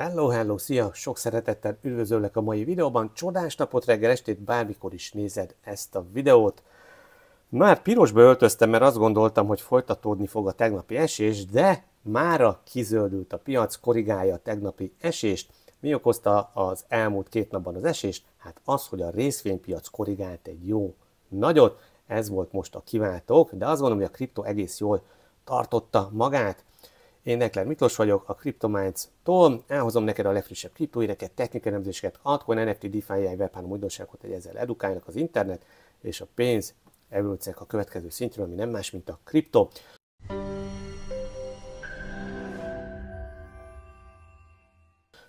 Hello, hello, szia! Sok szeretettel üdvözöllek a mai videóban. Csodás napot reggel estét bármikor is nézed ezt a videót. Már pirosba öltöztem, mert azt gondoltam, hogy folytatódni fog a tegnapi esés, de mára kizöldült a piac, korrigálja a tegnapi esést. Mi okozta az elmúlt két napban az esést? Hát az, hogy a részvénypiac korrigált egy jó nagyot, ez volt most a kiváltók, de azt gondolom, hogy a kripto egész jól tartotta magát. Én Nekler Miklós vagyok, a Cryptominds-tól. Elhozom neked a legfrissebb kriptóireket, technikai nemzéseket, altcoin, NFT, DeFi, AI, webhálom újdonságokat, hogy ezzel edukáljanak az internet és a pénz evolúciák a következő szintről, ami nem más, mint a kripto.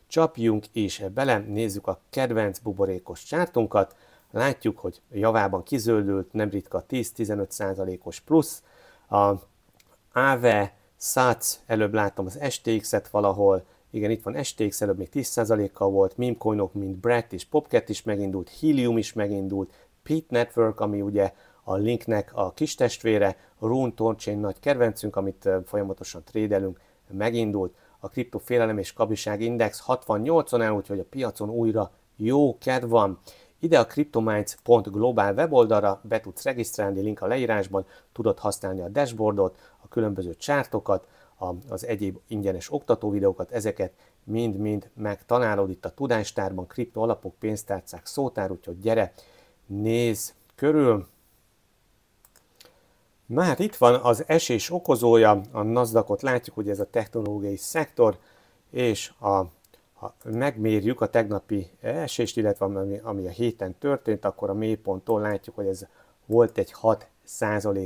Csapjunk és bele, nézzük a kedvenc buborékos csártunkat. Látjuk, hogy javában kizöldült, nem ritka 10-15%-os plusz. A AVE SATS, előbb láttam az STX-et valahol, igen, itt van STX, előbb még 10%-kal volt, Mimcoinok, mint Brett és Popcat is megindult, Helium is megindult, Pete Network, ami ugye a Linknek a kis testvére, Rune Torchain nagy kedvencünk, amit folyamatosan trédelünk, megindult. A kriptofélelem és kabiság index 68-on el, úgyhogy a piacon újra jó kedv van. Ide a cryptominds.global weboldalra be tudsz regisztrálni, link a leírásban, tudod használni a dashboardot, különböző csártokat, az egyéb ingyenes oktatóvideókat, ezeket mind-mind megtanálod itt a tudástárban, alapok, pénztárcák, szótár, úgyhogy gyere, nézz körül. Na hát itt van az esés okozója, a nasdaq látjuk, hogy ez a technológiai szektor, és a, ha megmérjük a tegnapi esést, illetve ami, ami a héten történt, akkor a mélyponttól látjuk, hogy ez volt egy 6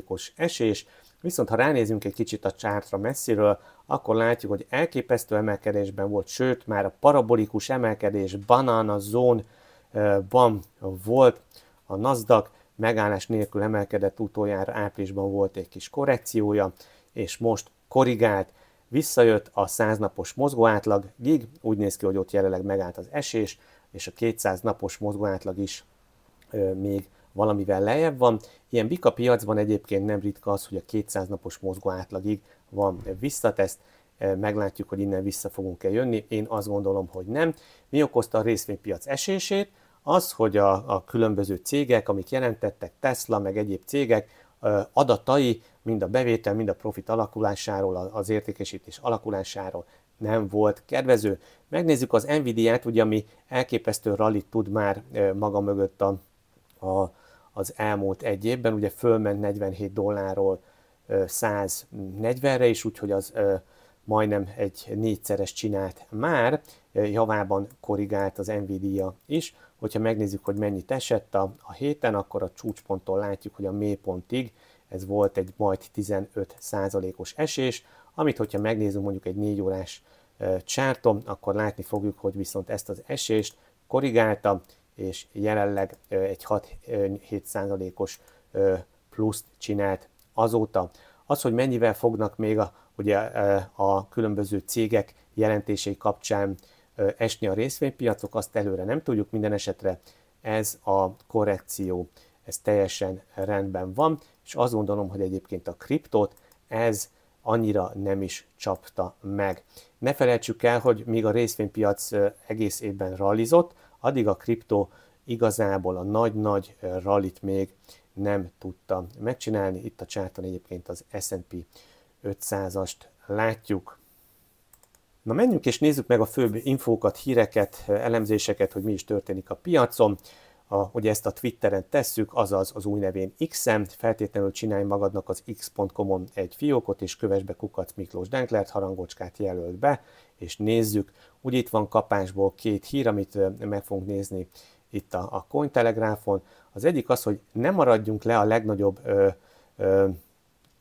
os esés, Viszont ha ránézünk egy kicsit a csártra messziről, akkor látjuk, hogy elképesztő emelkedésben volt, sőt már a parabolikus emelkedés banana zónban volt a NASDAQ, megállás nélkül emelkedett utoljára áprilisban volt egy kis korrekciója, és most korrigált, visszajött a 100 napos mozgóátlagig, úgy néz ki, hogy ott jelenleg megállt az esés, és a 200 napos mozgóátlag is ö, még valamivel lejjebb van. Ilyen bika piacban egyébként nem ritka az, hogy a 200 napos mozgó átlagig van visszateszt, meglátjuk, hogy innen vissza fogunk-e jönni. Én azt gondolom, hogy nem. Mi okozta a részvénypiac esését? Az, hogy a, a különböző cégek, amik jelentettek, Tesla, meg egyéb cégek, adatai mind a bevétel, mind a profit alakulásáról, az értékesítés alakulásáról nem volt kedvező. Megnézzük az Nvidia-t, ugye, ami elképesztő rallit tud már maga mögött a, a az elmúlt egy évben, ugye fölment 47 dollárról 140-re is, úgyhogy az majdnem egy négyszeres csinált már, javában korrigált az Nvidia is, hogyha megnézzük, hogy mennyit esett a, a héten, akkor a csúcsponttól látjuk, hogy a mélypontig ez volt egy majd 15%-os esés, amit hogyha megnézzük mondjuk egy 4 órás csártom, akkor látni fogjuk, hogy viszont ezt az esést korrigálta, és jelenleg egy 6-7 százalékos pluszt csinált azóta. Az, hogy mennyivel fognak még a, ugye, a különböző cégek jelentései kapcsán esni a részvénypiacok, azt előre nem tudjuk, minden esetre ez a korrekció, ez teljesen rendben van, és azt gondolom, hogy egyébként a kriptót ez annyira nem is csapta meg. Ne felejtsük el, hogy még a részvénypiac egész évben realizott, addig a kriptó igazából a nagy-nagy rallit még nem tudta megcsinálni. Itt a csárton egyébként az S&P 500-ast látjuk. Na menjünk és nézzük meg a főbb infókat, híreket, elemzéseket, hogy mi is történik a piacon a, hogy ezt a Twitteren tesszük, azaz az új nevén x en feltétlenül csinálj magadnak az x.com-on egy fiókot, és kövess be Kukac Miklós Denklert, harangocskát jelölt be, és nézzük. Úgy itt van kapásból két hír, amit meg fogunk nézni itt a, a Cointelegráfon. Az egyik az, hogy nem maradjunk le a legnagyobb, ö, ö,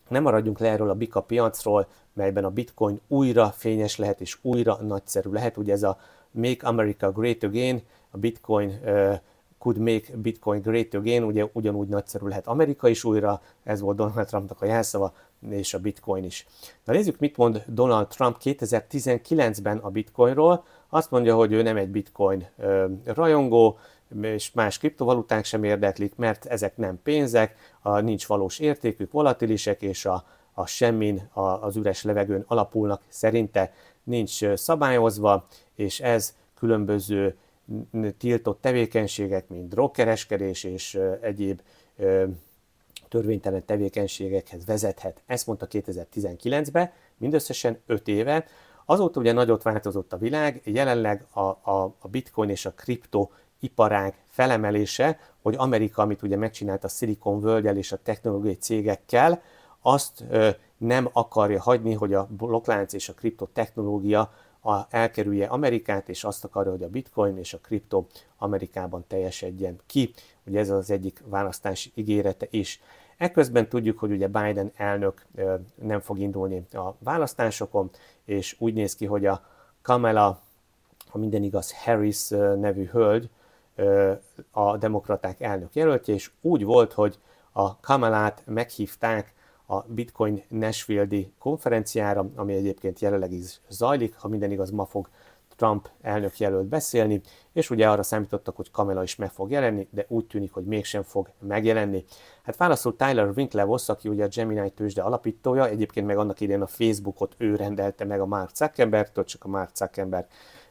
nem maradjunk le erről a bika piacról, melyben a bitcoin újra fényes lehet, és újra nagyszerű lehet. Ugye ez a Make America Great Again, a bitcoin ö, could make Bitcoin great again, ugye ugyanúgy nagyszerű lehet Amerika is újra, ez volt Donald Trumpnak a jelszava, és a Bitcoin is. Na nézzük, mit mond Donald Trump 2019-ben a Bitcoinról. Azt mondja, hogy ő nem egy Bitcoin ö, rajongó, és más kriptovaluták sem érdeklik, mert ezek nem pénzek, a, nincs valós értékük, volatilisek, és a, a semmin, a, az üres levegőn alapulnak szerinte, nincs szabályozva, és ez különböző tiltott tevékenységek, mint drogkereskedés és egyéb törvénytelen tevékenységekhez vezethet. Ezt mondta 2019-ben, mindösszesen 5 éve. Azóta ugye nagyot változott a világ, jelenleg a, a, a bitcoin és a kripto iparág felemelése, hogy Amerika, amit ugye megcsinált a Silicon völgyel és a technológiai cégekkel, azt ö, nem akarja hagyni, hogy a blokklánc és a kriptotechnológia a elkerülje Amerikát, és azt akarja, hogy a bitcoin és a kripto Amerikában teljesedjen ki. Ugye ez az egyik választási ígérete is. Ekközben tudjuk, hogy ugye Biden elnök nem fog indulni a választásokon, és úgy néz ki, hogy a Kamala, ha minden igaz, Harris nevű hölgy a demokraták elnök jelöltje, és úgy volt, hogy a Kamalát meghívták a Bitcoin Nashville-i konferenciára, ami egyébként jelenleg is zajlik, ha minden igaz, ma fog Trump elnök jelölt beszélni, és ugye arra számítottak, hogy Kamela is meg fog jelenni, de úgy tűnik, hogy mégsem fog megjelenni. Hát válaszol Tyler Winklevoss, aki ugye a Gemini tőzsde alapítója, egyébként meg annak idén a Facebookot ő rendelte meg a Mark Zuckerbergtől, csak a Mark Zuckerberg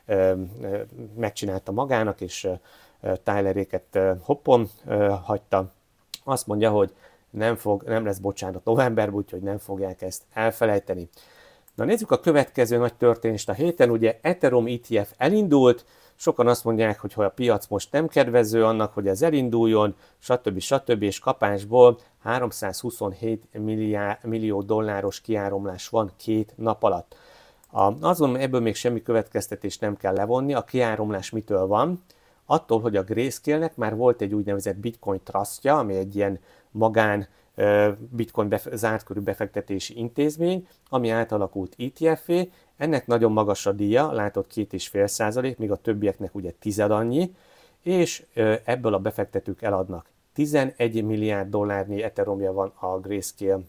ö, ö, megcsinálta magának, és ö, Tyleréket ö, hoppon ö, hagyta. Azt mondja, hogy nem, fog, nem lesz bocsánat november, úgyhogy nem fogják ezt elfelejteni. Na nézzük a következő nagy történést a héten, ugye Ethereum ETF elindult, sokan azt mondják, hogy ha a piac most nem kedvező annak, hogy ez elinduljon, stb. stb. és kapásból 327 milliárd, millió dolláros kiáramlás van két nap alatt. A, azon ebből még semmi következtetés nem kell levonni, a kiáramlás mitől van attól, hogy a grayscale már volt egy úgynevezett Bitcoin trustja, ami egy ilyen magán bitcoin bef- zárt körű befektetési intézmény, ami átalakult ETF-é, ennek nagyon magas a díja, látott 2,5 százalék, míg a többieknek ugye tized annyi, és ebből a befektetők eladnak. 11 milliárd dollárnyi eteromja van a Grayscale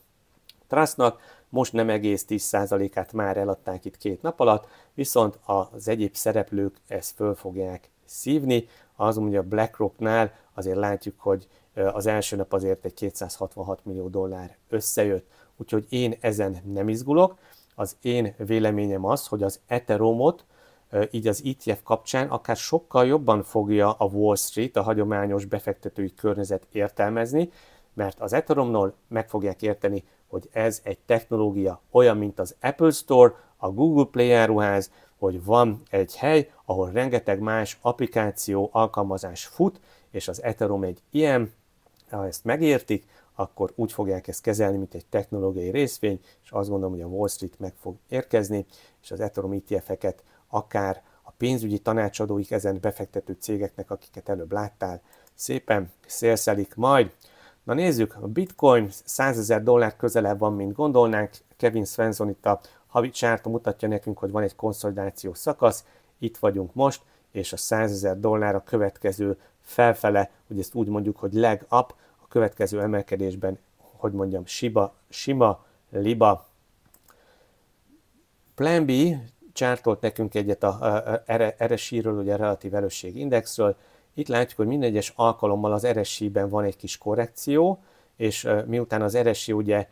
Trustnak, most nem egész 10%-át már eladták itt két nap alatt, viszont az egyéb szereplők ezt föl fogják szívni. Az ugye a BlackRocknál azért látjuk, hogy az első nap azért egy 266 millió dollár összejött, úgyhogy én ezen nem izgulok. Az én véleményem az, hogy az Ethereumot így az ETF kapcsán akár sokkal jobban fogja a Wall Street, a hagyományos befektetői környezet értelmezni, mert az Ethereumnál meg fogják érteni, hogy ez egy technológia olyan, mint az Apple Store, a Google Play áruház, hogy van egy hely, ahol rengeteg más applikáció, alkalmazás fut, és az Ethereum egy ilyen, ha ezt megértik, akkor úgy fogják ezt kezelni, mint egy technológiai részvény, és azt gondolom, hogy a Wall Street meg fog érkezni, és az Ethereum ETF-eket akár a pénzügyi tanácsadóik ezen befektető cégeknek, akiket előbb láttál, szépen szélszelik majd. Na nézzük, a bitcoin 100 ezer dollár közelebb van, mint gondolnánk, Kevin Svensson itt a Havi csárta mutatja nekünk, hogy van egy konszolidáció szakasz, itt vagyunk most, és a 100 ezer dollár a következő felfele, hogy ezt úgy mondjuk, hogy leg up, a következő emelkedésben, hogy mondjam, siba, sima, liba. Plan B csártolt nekünk egyet a, a, a RSI-ről, ugye a relatív erősség indexről. Itt látjuk, hogy minden egyes alkalommal az RSI-ben van egy kis korrekció, és miután az RSI ugye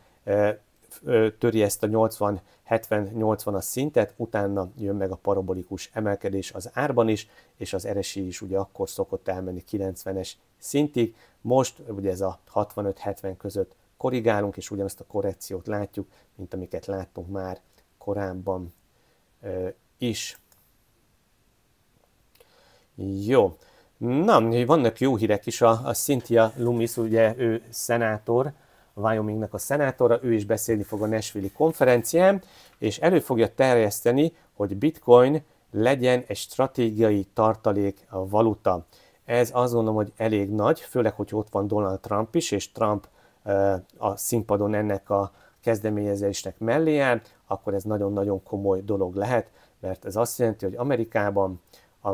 törje ezt a 80 70-80-as szintet, utána jön meg a parabolikus emelkedés az árban is, és az eresi is ugye akkor szokott elmenni 90-es szintig. Most ugye ez a 65-70 között korrigálunk, és ugyanazt a korrekciót látjuk, mint amiket láttunk már korábban ö, is. Jó. Na, vannak jó hírek is, a, a Cynthia Lumis, ugye ő szenátor, Wyomingnak a szenátora, ő is beszélni fog a Nashville konferencián, és elő fogja terjeszteni, hogy bitcoin legyen egy stratégiai tartalék a valuta. Ez azt gondolom, hogy elég nagy, főleg, hogy ott van Donald Trump is, és Trump a színpadon ennek a kezdeményezésnek mellé áll, akkor ez nagyon-nagyon komoly dolog lehet, mert ez azt jelenti, hogy Amerikában a,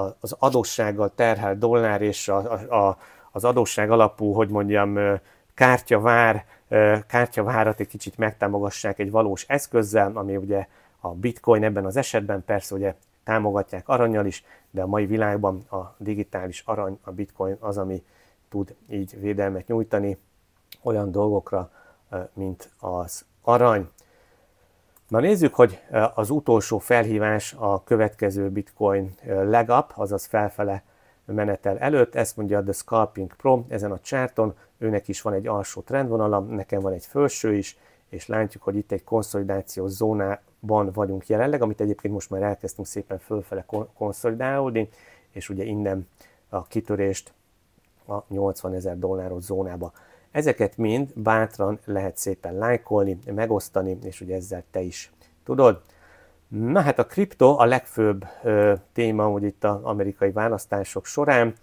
a, az adóssággal terhel dollár és a, a, a, az adósság alapú, hogy mondjam, kártyavár, kártyavárat egy kicsit megtámogassák egy valós eszközzel, ami ugye a bitcoin ebben az esetben persze ugye támogatják aranyjal is, de a mai világban a digitális arany, a bitcoin az, ami tud így védelmet nyújtani olyan dolgokra, mint az arany. Na nézzük, hogy az utolsó felhívás a következő bitcoin legup, azaz felfele menetel előtt, ezt mondja a The Scalping Pro, ezen a csárton őnek is van egy alsó trendvonala, nekem van egy felső is, és látjuk, hogy itt egy konszolidáció zónában vagyunk jelenleg, amit egyébként most már elkezdtünk szépen fölfele konszolidálódni, és ugye innen a kitörést a 80 ezer dolláros zónába. Ezeket mind bátran lehet szépen lájkolni, megosztani, és ugye ezzel te is tudod. Na hát a kripto a legfőbb ö, téma, hogy itt az amerikai választások során,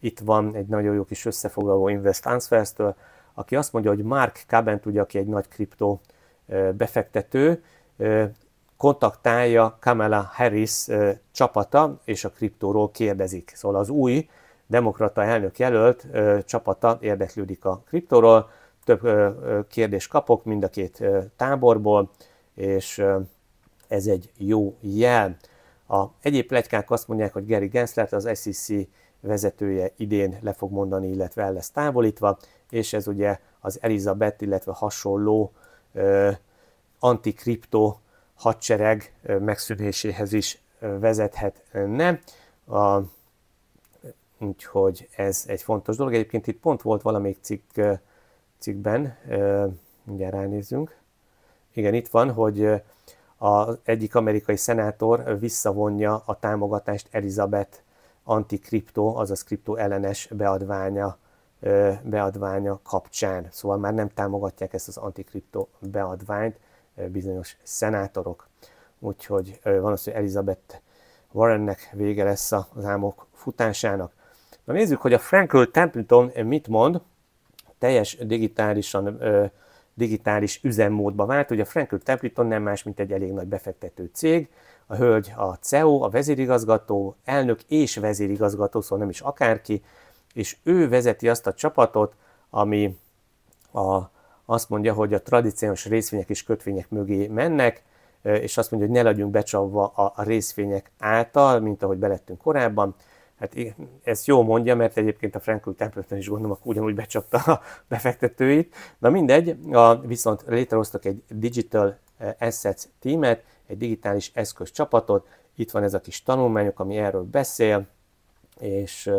itt van egy nagyon jó kis összefoglaló Invest answers aki azt mondja, hogy Mark Cabent, ugye, aki egy nagy kriptó befektető, kontaktálja Kamala Harris csapata, és a kriptóról kérdezik. Szóval az új demokrata elnök jelölt csapata érdeklődik a kriptóról, több kérdést kapok mind a két táborból, és ez egy jó jel. A egyéb plegykák azt mondják, hogy Gary Gensler az SEC vezetője idén le fog mondani, illetve el lesz távolítva, és ez ugye az Elizabeth, illetve hasonló ö, antikripto hadsereg megszűnéséhez is vezethet ne. A, úgyhogy ez egy fontos dolog. Egyébként itt pont volt valamelyik cikk, cikkben, mindjárt ránézzünk. Igen, itt van, hogy az egyik amerikai szenátor visszavonja a támogatást Elizabeth antikriptó, azaz kriptó ellenes beadványa, beadványa kapcsán. Szóval már nem támogatják ezt az antikriptó beadványt bizonyos szenátorok. Úgyhogy van az, hogy Elizabeth Warrennek vége lesz az álmok futásának. Na nézzük, hogy a Frankel Templeton mit mond, teljes digitálisan, digitális üzemmódba vált. hogy a Frankel Templeton nem más, mint egy elég nagy befektető cég, a hölgy a CEO, a vezérigazgató, elnök és vezérigazgató, szóval nem is akárki, és ő vezeti azt a csapatot, ami a, azt mondja, hogy a tradicionális részvények és kötvények mögé mennek, és azt mondja, hogy ne legyünk becsapva a részvények által, mint ahogy belettünk korábban. Hát ezt jó mondja, mert egyébként a Franklin Templeton is gondolom, hogy ugyanúgy becsapta a befektetőit. Na mindegy, a, viszont létrehoztak egy Digital Assets tímet, egy digitális eszköz csapatot. Itt van ez a kis tanulmányok, ami erről beszél, és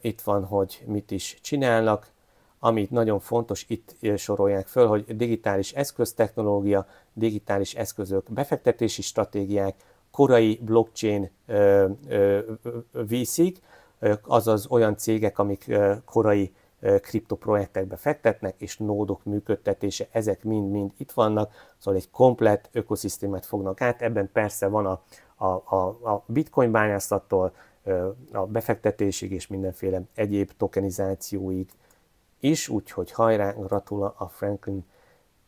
itt van, hogy mit is csinálnak. Amit nagyon fontos, itt sorolják föl, hogy digitális eszköztechnológia, digitális eszközök befektetési stratégiák, korai blockchain viszik, azaz olyan cégek, amik korai kriptoprojektekbe fektetnek, és nódok működtetése, ezek mind-mind itt vannak, szóval egy komplett ökoszisztémát fognak át, ebben persze van a, a, a, a bitcoin bányászattól, a befektetésig és mindenféle egyéb tokenizációig is, úgyhogy hajrá, gratula a Franklin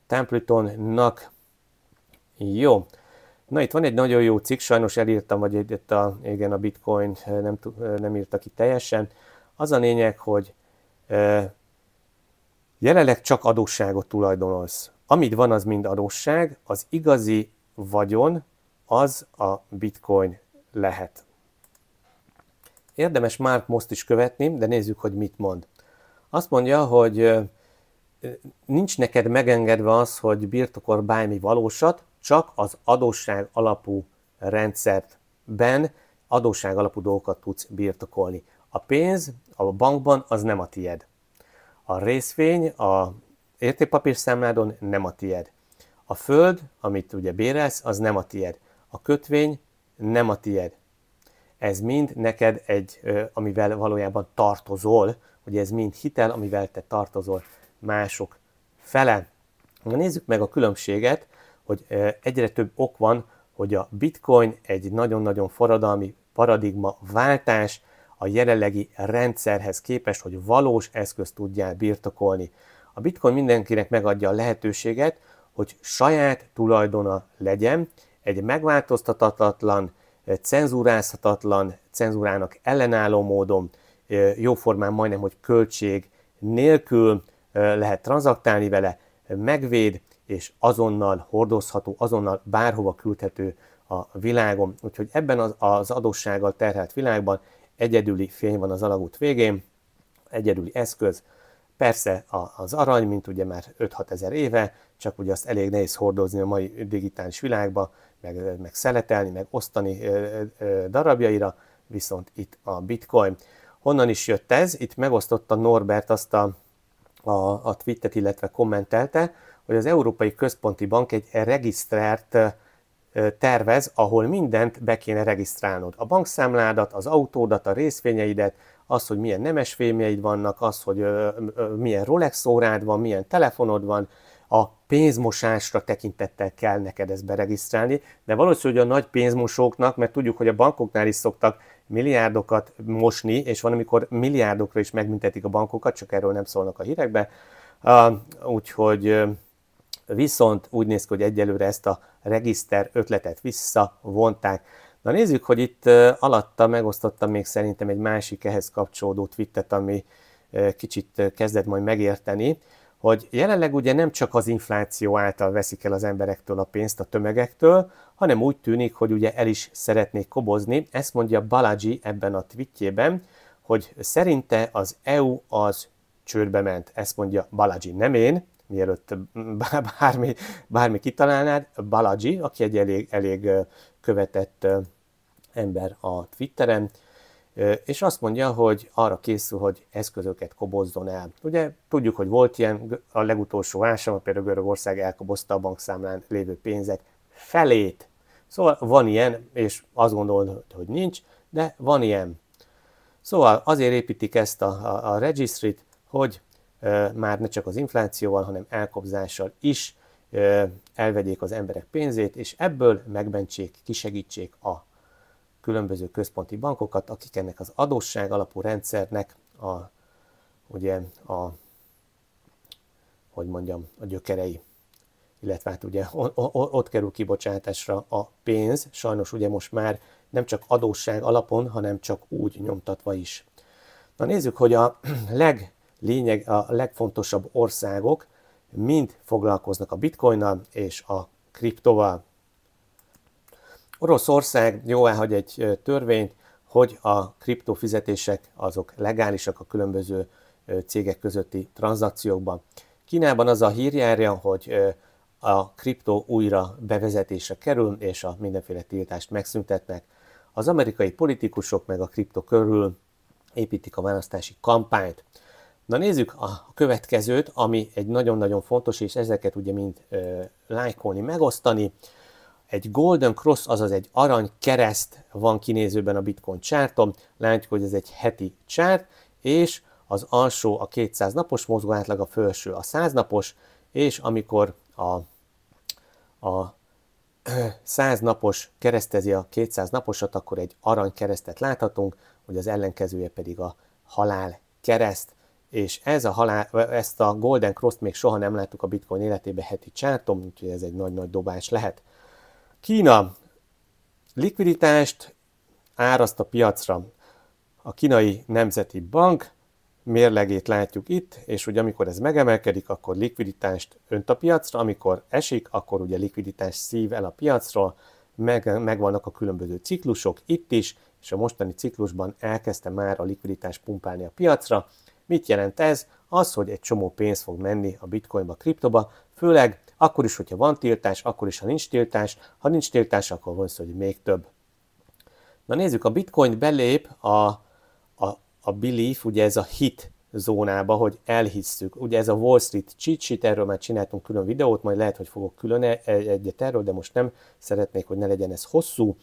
Templetonnak. Jó, Na itt van egy nagyon jó cikk, sajnos elírtam, vagy itt a, igen, a bitcoin nem, nem írta ki teljesen. Az a lényeg, hogy jelenleg csak adósságot tulajdonolsz. Amit van, az mind adósság, az igazi vagyon az a bitcoin lehet. Érdemes már most is követni, de nézzük, hogy mit mond. Azt mondja, hogy nincs neked megengedve az, hogy birtokol bármi valósat, csak az adósság alapú rendszerben adósság alapú dolgokat tudsz birtokolni. A pénz a bankban az nem a tied. A részvény a értékpapír számládon nem a tied. A föld, amit ugye bérelsz, az nem a tied. A kötvény nem a tied. Ez mind neked egy, amivel valójában tartozol, hogy ez mind hitel, amivel te tartozol mások fele. Na nézzük meg a különbséget, hogy egyre több ok van, hogy a bitcoin egy nagyon-nagyon forradalmi paradigma váltás, a jelenlegi rendszerhez képest, hogy valós eszközt tudjál birtokolni. A bitcoin mindenkinek megadja a lehetőséget, hogy saját tulajdona legyen, egy megváltoztatatlan, cenzúrázhatatlan, cenzúrának ellenálló módon, jóformán majdnem, hogy költség nélkül lehet tranzaktálni vele, megvéd, és azonnal hordozható, azonnal bárhova küldhető a világon. Úgyhogy ebben az adóssággal terhelt világban egyedüli fény van az alagút végén, egyedüli eszköz, Persze az arany, mint ugye már 5-6 ezer éve, csak ugye azt elég nehéz hordozni a mai digitális világba, meg, meg szeletelni, meg osztani darabjaira, viszont itt a bitcoin. Honnan is jött ez? Itt megosztotta Norbert azt a, a, a tweetet, illetve kommentelte, hogy az Európai Központi Bank egy regisztrált tervez, ahol mindent be kéne regisztrálnod. A bankszámládat, az autódat, a részvényeidet, az, hogy milyen nemes fémjeid vannak, az, hogy ö, ö, milyen Rolex órád van, milyen telefonod van, a pénzmosásra tekintettel kell neked ezt beregisztrálni, de valószínű, hogy a nagy pénzmosóknak, mert tudjuk, hogy a bankoknál is szoktak milliárdokat mosni, és van, amikor milliárdokra is megmintetik a bankokat, csak erről nem szólnak a hírekbe, uh, úgyhogy viszont úgy néz ki, hogy egyelőre ezt a regiszter ötletet visszavonták. Na nézzük, hogy itt alatta megosztottam még szerintem egy másik ehhez kapcsolódó twittet, ami kicsit kezdett majd megérteni, hogy jelenleg ugye nem csak az infláció által veszik el az emberektől a pénzt a tömegektől, hanem úgy tűnik, hogy ugye el is szeretnék kobozni. Ezt mondja Balaji ebben a tweetjében, hogy szerinte az EU az csődbe ment. Ezt mondja Balaji, nem én mielőtt bármi, bármi kitalálnád, Balaji, aki egy elég, elég követett ember a Twitteren, és azt mondja, hogy arra készül, hogy eszközöket kobozzon el. Ugye tudjuk, hogy volt ilyen, a legutolsó válságban például Görögország elkobozta a bankszámlán lévő pénzek felét. Szóval van ilyen, és azt gondolod, hogy nincs, de van ilyen. Szóval azért építik ezt a, a, a registry-t, hogy már ne csak az inflációval, hanem elkobzással is elvegyék az emberek pénzét, és ebből megmentsék, kisegítsék a különböző központi bankokat, akik ennek az adósság alapú rendszernek a, ugye a, hogy mondjam, a gyökerei illetve hát ugye ott kerül kibocsátásra a pénz, sajnos ugye most már nem csak adósság alapon, hanem csak úgy nyomtatva is. Na nézzük, hogy a leg lényeg, a legfontosabb országok mind foglalkoznak a bitcoinnal és a kriptoval. Oroszország jóváhagy egy törvényt, hogy a kriptofizetések azok legálisak a különböző cégek közötti tranzakciókban. Kínában az a járja, hogy a kriptó újra bevezetése kerül, és a mindenféle tiltást megszüntetnek. Az amerikai politikusok meg a kriptó körül építik a választási kampányt. Na nézzük a következőt, ami egy nagyon-nagyon fontos, és ezeket ugye mind ö, lájkolni, megosztani. Egy Golden Cross, azaz egy arany kereszt van kinézőben a Bitcoin csártom. Látjuk, hogy ez egy heti csárt, és az alsó a 200 napos mozgó átlag, a felső a 100 napos, és amikor a, a 100 napos keresztezi a 200 naposat, akkor egy arany keresztet láthatunk, hogy az ellenkezője pedig a halál kereszt és ez a halál, ezt a Golden Cross-t még soha nem láttuk a Bitcoin életébe, heti csártom, úgyhogy ez egy nagy-nagy dobás lehet. Kína likviditást áraszt a piacra. A kínai nemzeti bank mérlegét látjuk itt, és hogy amikor ez megemelkedik, akkor likviditást önt a piacra, amikor esik, akkor ugye likviditást szív el a piacra. meg, megvannak a különböző ciklusok itt is, és a mostani ciklusban elkezdte már a likviditás pumpálni a piacra, Mit jelent ez? Az, hogy egy csomó pénz fog menni a bitcoinba, kriptoba, főleg akkor is, hogyha van tiltás, akkor is, ha nincs tiltás, ha nincs tiltás, akkor van szó, hogy még több. Na nézzük, a bitcoin belép a, a, a belief, ugye ez a hit zónába, hogy elhisszük. Ugye ez a Wall Street cheat sheet, erről már csináltunk külön videót, majd lehet, hogy fogok külön e, e, egyet erről, de most nem szeretnék, hogy ne legyen ez hosszú.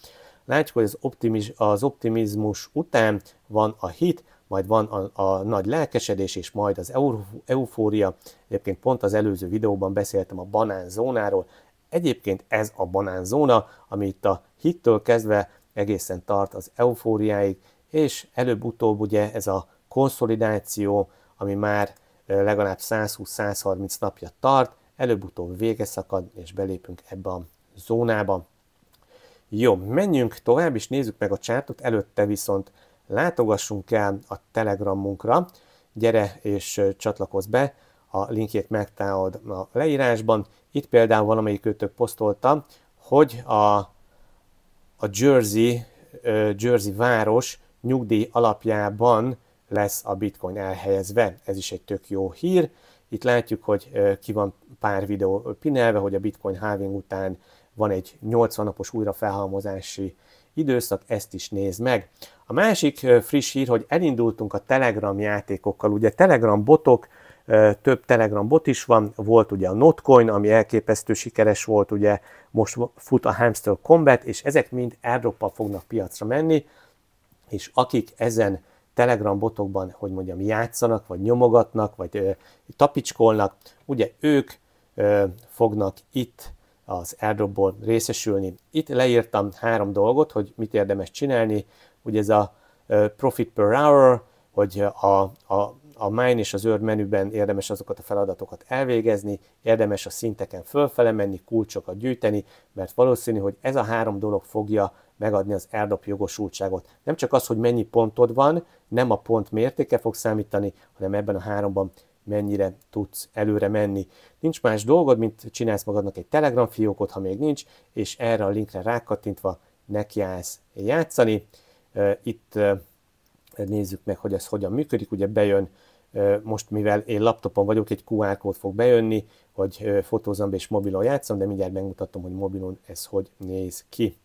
Látjuk, hogy az, optimiz, az optimizmus után van a hit, majd van a, a nagy lelkesedés, és majd az eufória. Egyébként pont az előző videóban beszéltem a banánzónáról. Egyébként ez a banánzóna, ami itt a hittől kezdve egészen tart az eufóriáig, és előbb-utóbb ugye ez a konszolidáció, ami már legalább 120-130 napja tart, előbb-utóbb vége szakad, és belépünk ebbe a zónába. Jó, menjünk tovább, és nézzük meg a csártot, előtte viszont látogassunk el a Telegramunkra, gyere és csatlakozz be, a linkjét megtalálod a leírásban. Itt például valamelyik őtök posztolta, hogy a, a Jersey, Jersey város nyugdíj alapjában lesz a bitcoin elhelyezve. Ez is egy tök jó hír. Itt látjuk, hogy ki van pár videó pinelve, hogy a bitcoin halving után van egy 80 napos újrafelhalmozási időszak, ezt is nézd meg. A másik friss hír, hogy elindultunk a Telegram játékokkal. Ugye Telegram botok, több Telegram bot is van, volt ugye a Notcoin, ami elképesztő sikeres volt, ugye most fut a Hamster Combat, és ezek mind Európa fognak piacra menni, és akik ezen Telegram botokban, hogy mondjam, játszanak, vagy nyomogatnak, vagy ö, tapicskolnak, ugye ők ö, fognak itt az airdropból részesülni. Itt leírtam három dolgot, hogy mit érdemes csinálni, ugye ez a profit per hour, hogy a, a, a mine és az őr menüben érdemes azokat a feladatokat elvégezni, érdemes a szinteken fölfele menni, kulcsokat gyűjteni, mert valószínű, hogy ez a három dolog fogja megadni az airdrop jogosultságot. Nem csak az, hogy mennyi pontod van, nem a pont mértéke fog számítani, hanem ebben a háromban mennyire tudsz előre menni. Nincs más dolgod, mint csinálsz magadnak egy Telegram fiókot, ha még nincs, és erre a linkre rákattintva nekiállsz játszani. Itt nézzük meg, hogy ez hogyan működik. Ugye bejön, most mivel én laptopon vagyok, egy QR kód fog bejönni, hogy fotózom be és mobilon játszom, de mindjárt megmutatom, hogy mobilon ez hogy néz ki.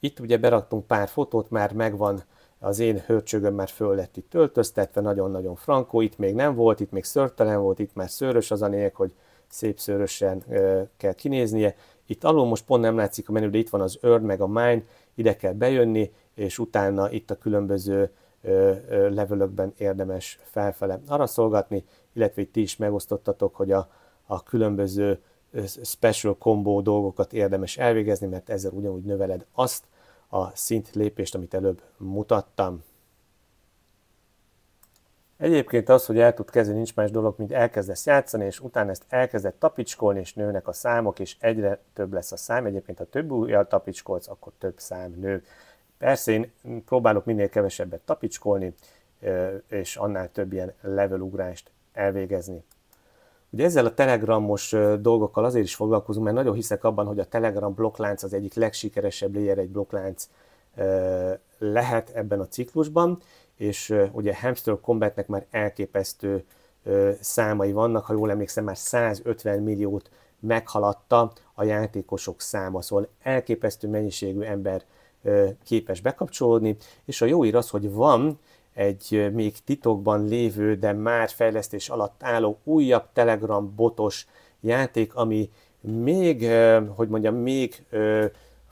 Itt ugye beraktunk pár fotót, már megvan az én hörcsögöm már föl lett itt töltöztetve, nagyon-nagyon frankó, itt még nem volt, itt még szörtelen volt, itt már szőrös, az a nélk, hogy szép szőrösen ö, kell kinéznie. Itt alul most pont nem látszik a menü, de itt van az Earn meg a Mine, ide kell bejönni, és utána itt a különböző ö, ö, levelökben érdemes felfele arra szolgatni, illetve itt ti is megosztottatok, hogy a, a különböző special combo dolgokat érdemes elvégezni, mert ezzel ugyanúgy növeled azt, a szint lépést, amit előbb mutattam. Egyébként az, hogy el tud kezdeni, nincs más dolog, mint elkezdesz játszani, és utána ezt elkezded tapicskolni, és nőnek a számok, és egyre több lesz a szám. Egyébként, ha több újjal tapicskolsz, akkor több szám nő. Persze én próbálok minél kevesebbet tapicskolni, és annál több ilyen levelugrást elvégezni. Ugye ezzel a telegramos dolgokkal azért is foglalkozunk, mert nagyon hiszek abban, hogy a telegram blokklánc az egyik legsikeresebb layer egy blokklánc lehet ebben a ciklusban, és ugye Hamster Combatnek már elképesztő számai vannak, ha jól emlékszem, már 150 milliót meghaladta a játékosok száma, szóval elképesztő mennyiségű ember képes bekapcsolódni, és a jó ír az, hogy van egy még titokban lévő, de már fejlesztés alatt álló újabb Telegram botos játék, ami még, hogy mondjam, még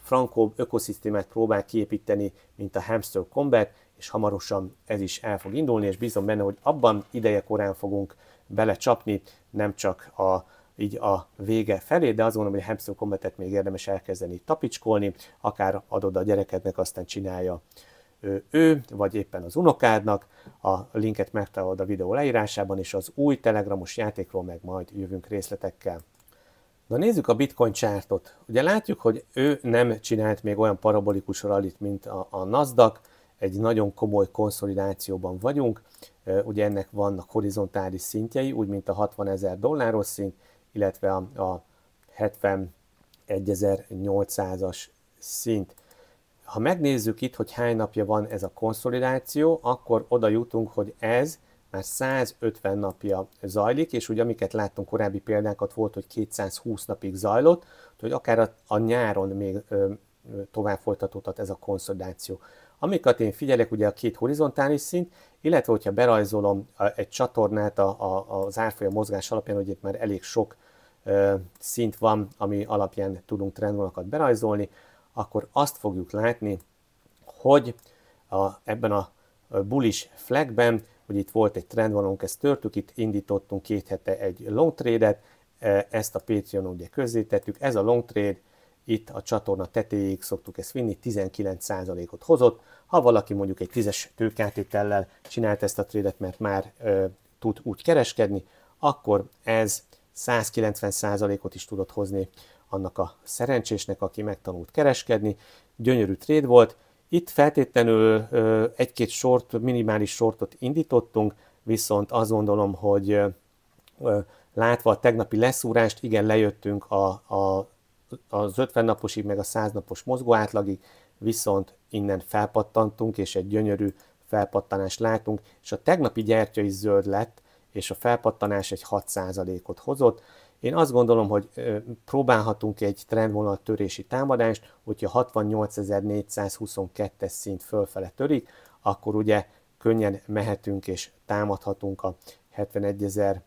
frankóbb ökoszisztémát próbál kiépíteni, mint a Hamster Combat, és hamarosan ez is el fog indulni, és bízom benne, hogy abban ideje korán fogunk belecsapni, nem csak a, így a vége felé, de azt gondolom, hogy a Hamster Combat-et még érdemes elkezdeni tapicskolni, akár adod a gyerekednek, aztán csinálja ő, vagy éppen az unokádnak. A linket megtalálod a videó leírásában, és az új telegramos játékról meg majd jövünk részletekkel. Na nézzük a bitcoin csártot. Ugye látjuk, hogy ő nem csinált még olyan parabolikus rallit, mint a, a Nasdaq, egy nagyon komoly konszolidációban vagyunk, ugye ennek vannak horizontális szintjei, úgy mint a 60 ezer dolláros szint, illetve a, a 71.800-as szint. Ha megnézzük itt, hogy hány napja van ez a konszolidáció, akkor oda jutunk, hogy ez már 150 napja zajlik, és ugye amiket láttunk korábbi példákat volt, hogy 220 napig zajlott, hogy akár a, a nyáron még ö, tovább folytatódhat ez a konszolidáció. Amiket én figyelek, ugye a két horizontális szint, illetve hogyha berajzolom egy csatornát a, a, az árfolyam mozgás alapján, hogy itt már elég sok ö, szint van, ami alapján tudunk trendvonalakat berajzolni, akkor azt fogjuk látni, hogy a, ebben a bullish flagben, hogy itt volt egy trendvonalunk, ezt törtük, itt indítottunk két hete egy long trade-et, e, ezt a Patreon ugye közzétettük, ez a long trade itt a csatorna tetejéig szoktuk ezt vinni, 19%-ot hozott. Ha valaki mondjuk egy tízes tőkátétellel csinált ezt a trédet, mert már ö, tud úgy kereskedni, akkor ez 190%-ot is tudott hozni annak a szerencsésnek, aki megtanult kereskedni. Gyönyörű tréd volt. Itt feltétlenül egy-két sort, minimális sortot indítottunk, viszont azt gondolom, hogy látva a tegnapi leszúrást, igen, lejöttünk a, a, az 50 naposig, meg a 100 napos mozgó átlagig, viszont innen felpattantunk, és egy gyönyörű felpattanást látunk, és a tegnapi gyertya is zöld lett, és a felpattanás egy 6%-ot hozott. Én azt gondolom, hogy próbálhatunk egy trendvonal törési támadást, hogyha 68.422-es szint fölfele törik, akkor ugye könnyen mehetünk és támadhatunk a 71.680,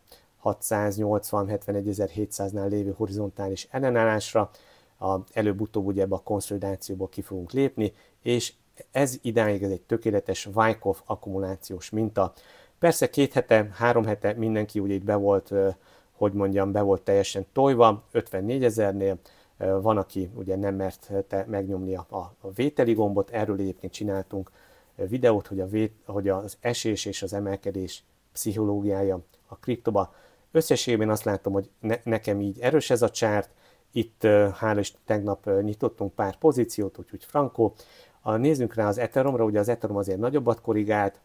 71.700-nál lévő horizontális ellenállásra, a, előbb-utóbb ugye ebbe a konszolidációba ki fogunk lépni, és ez idáig ez egy tökéletes Wyckoff akkumulációs minta. Persze két hete, három hete mindenki ugye itt be volt hogy mondjam, be volt teljesen tojva, 54 ezernél, van, aki ugye nem mert megnyomni a, a vételi gombot, erről egyébként csináltunk videót, hogy, a vét, hogy az esés és az emelkedés pszichológiája a kriptoba. Összességében azt látom, hogy ne, nekem így erős ez a csárt, itt hála is tegnap nyitottunk pár pozíciót, úgyhogy frankó. A, nézzünk rá az Ethereumra, ugye az Ethereum azért nagyobbat korrigált,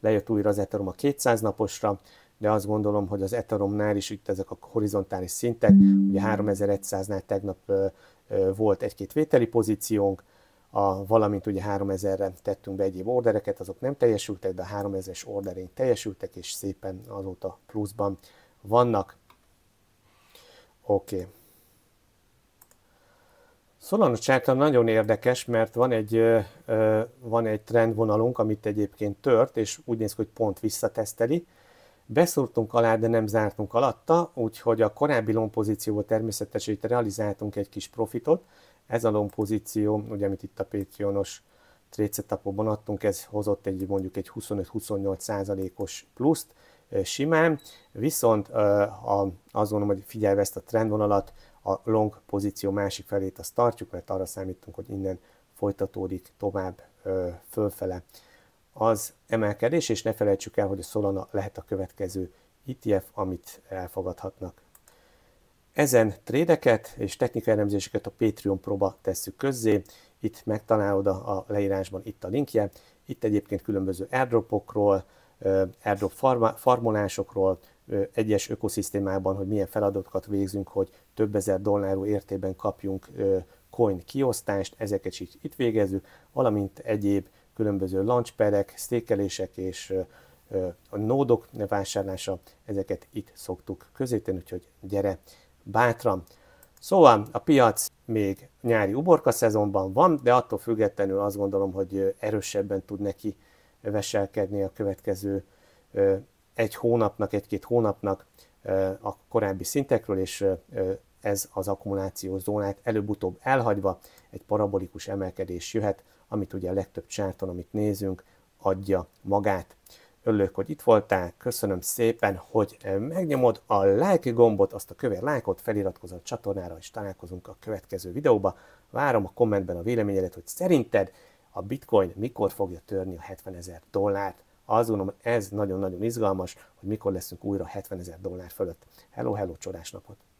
lejött újra az Ethereum a 200 naposra, de azt gondolom, hogy az etaromnál is itt ezek a horizontális szintek, ugye 3100-nál tegnap volt egy-két vételi pozíciónk, a, valamint ugye 3000-re tettünk be egyéb ordereket, azok nem teljesültek, de a 3000-es orderén teljesültek, és szépen azóta pluszban vannak. Oké. Okay. Solana chart nagyon érdekes, mert van egy, van egy trendvonalunk, amit egyébként tört, és úgy néz ki, hogy pont visszateszteli. Beszúrtunk alá, de nem zártunk alatta, úgyhogy a korábbi lompozícióból természetesen itt realizáltunk egy kis profitot. Ez a lompozíció, ugye amit itt a Patreonos trécetapóban adtunk, ez hozott egy mondjuk egy 25-28 százalékos pluszt simán, viszont azt gondolom, hogy figyelve ezt a trendvonalat, a long pozíció másik felét azt tartjuk, mert arra számítunk, hogy innen folytatódik tovább fölfele az emelkedés, és ne felejtsük el, hogy a Solana lehet a következő ETF, amit elfogadhatnak. Ezen trédeket és technikai elemzéseket a Patreon próba tesszük közzé, itt megtalálod a leírásban itt a linkje, itt egyébként különböző airdropokról, airdrop farmolásokról, egyes ökoszisztémában, hogy milyen feladatokat végzünk, hogy több ezer dollárú értében kapjunk coin kiosztást, ezeket is itt végezzük, valamint egyéb különböző launchpadek, székelések és a nódok vásárlása, ezeket itt szoktuk közéten, úgyhogy gyere bátran. Szóval a piac még nyári uborka szezonban van, de attól függetlenül azt gondolom, hogy erősebben tud neki veselkedni a következő egy hónapnak, egy-két hónapnak a korábbi szintekről, és ez az akkumulációs zónát előbb-utóbb elhagyva egy parabolikus emelkedés jöhet, amit ugye a legtöbb csárton, amit nézünk, adja magát. Örülök, hogy itt voltál, köszönöm szépen, hogy eh, megnyomod a like gombot, azt a kövér lájkot, feliratkozz a csatornára, és találkozunk a következő videóba. Várom a kommentben a véleményedet, hogy szerinted a bitcoin mikor fogja törni a 70 ezer dollárt. Azt gondolom, ez nagyon-nagyon izgalmas, hogy mikor leszünk újra 70 ezer dollár fölött. Hello, hello, csodás napot!